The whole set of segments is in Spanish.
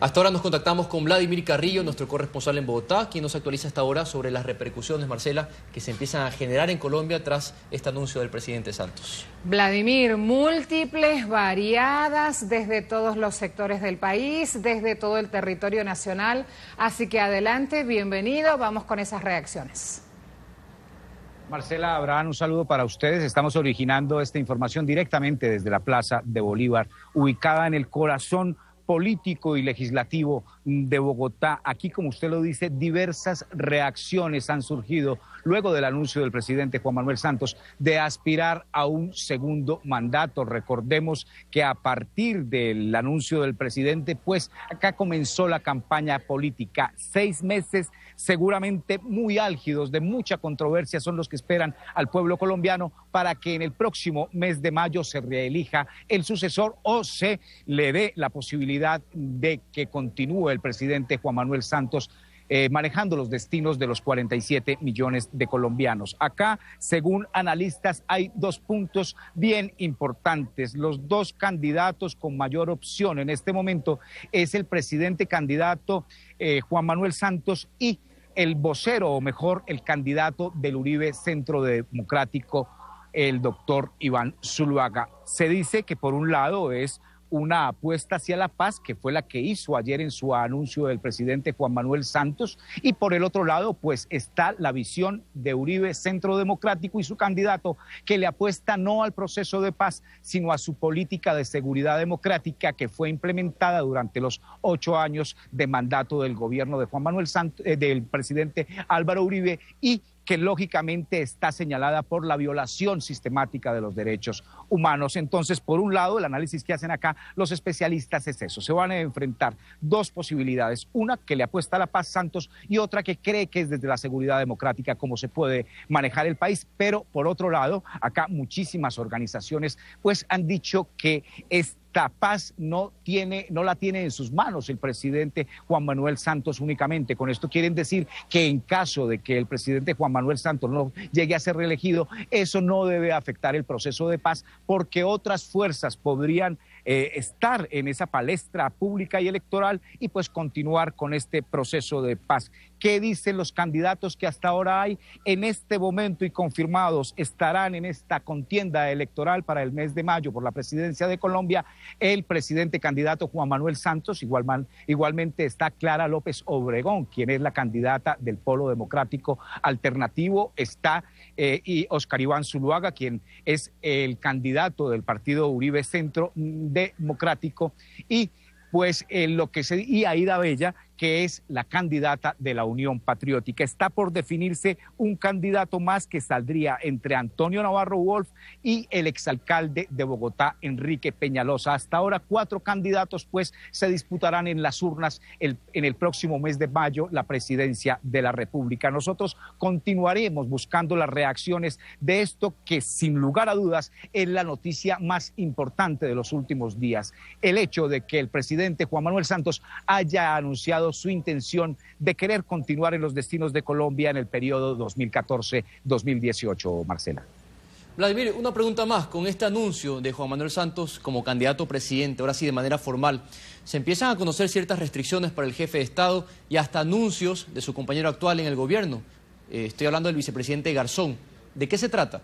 Hasta ahora nos contactamos con Vladimir Carrillo, nuestro corresponsal en Bogotá, quien nos actualiza hasta ahora sobre las repercusiones, Marcela, que se empiezan a generar en Colombia tras este anuncio del presidente Santos. Vladimir, múltiples, variadas, desde todos los sectores del país, desde todo el territorio nacional. Así que adelante, bienvenido, vamos con esas reacciones. Marcela Abraham, un saludo para ustedes. Estamos originando esta información directamente desde la Plaza de Bolívar, ubicada en el corazón político y legislativo de Bogotá. Aquí, como usted lo dice, diversas reacciones han surgido luego del anuncio del presidente Juan Manuel Santos de aspirar a un segundo mandato. Recordemos que a partir del anuncio del presidente, pues acá comenzó la campaña política. Seis meses seguramente muy álgidos, de mucha controversia, son los que esperan al pueblo colombiano para que en el próximo mes de mayo se reelija el sucesor o se le dé la posibilidad de que continúe el presidente Juan Manuel Santos eh, manejando los destinos de los 47 millones de colombianos. Acá, según analistas, hay dos puntos bien importantes. Los dos candidatos con mayor opción en este momento es el presidente candidato eh, Juan Manuel Santos y el vocero, o mejor, el candidato del Uribe Centro Democrático, el doctor Iván Zuluaga. Se dice que por un lado es una apuesta hacia la paz, que fue la que hizo ayer en su anuncio del presidente Juan Manuel Santos, y por el otro lado, pues está la visión de Uribe Centro Democrático y su candidato, que le apuesta no al proceso de paz, sino a su política de seguridad democrática que fue implementada durante los ocho años de mandato del gobierno de Juan Manuel eh, del presidente Álvaro Uribe, y que lógicamente está señalada por la violación sistemática de los derechos humanos. Entonces, por un lado, el análisis que hacen acá los especialistas es eso. Se van a enfrentar dos posibilidades. Una que le apuesta a la paz Santos y otra que cree que es desde la seguridad democrática como se puede manejar el país. Pero, por otro lado, acá muchísimas organizaciones pues han dicho que este esta no tiene, no la tiene en sus manos el presidente Juan Manuel Santos únicamente. Con esto quieren decir que en caso de que el presidente Juan Manuel Santos no llegue a ser reelegido, eso no debe afectar el proceso de paz, porque otras fuerzas podrían eh, estar en esa palestra pública y electoral y pues continuar con este proceso de paz. ¿Qué dicen los candidatos que hasta ahora hay en este momento y confirmados estarán en esta contienda electoral para el mes de mayo por la presidencia de Colombia? El presidente candidato Juan Manuel Santos, igual, igualmente está Clara López Obregón, quien es la candidata del Polo Democrático Alternativo, está eh, y Oscar Iván Zuluaga, quien es el candidato del partido Uribe Centro Democrático, y pues en lo que se y Aida Bella, que es la candidata de la Unión Patriótica. Está por definirse un candidato más que saldría entre Antonio Navarro Wolf y el exalcalde de Bogotá, Enrique Peñalosa. Hasta ahora, cuatro candidatos, pues, se disputarán en las urnas en el próximo mes de mayo la presidencia de la República. Nosotros continuaremos buscando las reacciones de esto que, sin lugar a dudas, es la noticia más importante de los últimos días. El hecho de que el presidente Juan Manuel Santos haya anunciado su intención de querer continuar en los destinos de Colombia en el periodo 2014-2018, Marcela. Vladimir, una pregunta más. Con este anuncio de Juan Manuel Santos como candidato presidente, ahora sí de manera formal, se empiezan a conocer ciertas restricciones para el jefe de Estado y hasta anuncios de su compañero actual en el gobierno. Eh, estoy hablando del vicepresidente Garzón. ¿De qué se trata?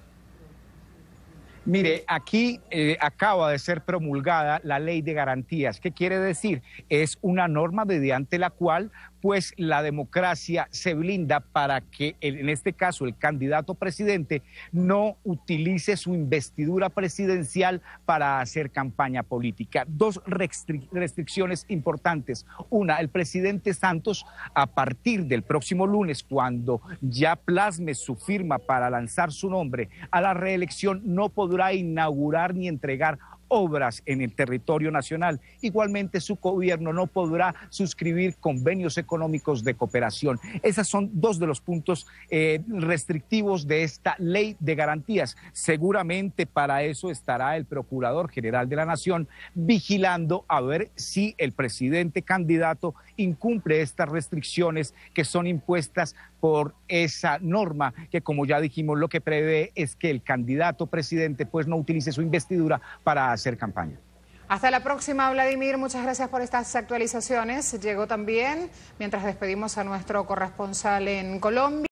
Mire, aquí eh, acaba de ser promulgada la ley de garantías. ¿Qué quiere decir? Es una norma mediante la cual pues la democracia se blinda para que, en este caso, el candidato presidente no utilice su investidura presidencial para hacer campaña política. Dos restricciones importantes. Una, el presidente Santos, a partir del próximo lunes, cuando ya plasme su firma para lanzar su nombre a la reelección, no podrá inaugurar ni entregar obras en el territorio nacional. Igualmente, su gobierno no podrá suscribir convenios económicos de cooperación. Esos son dos de los puntos eh, restrictivos de esta ley de garantías. Seguramente para eso estará el Procurador General de la Nación vigilando a ver si el presidente candidato incumple estas restricciones que son impuestas por esa norma que, como ya dijimos, lo que prevé es que el candidato presidente pues no utilice su investidura para hacer campaña. Hasta la próxima, Vladimir. Muchas gracias por estas actualizaciones. Llegó también, mientras despedimos a nuestro corresponsal en Colombia.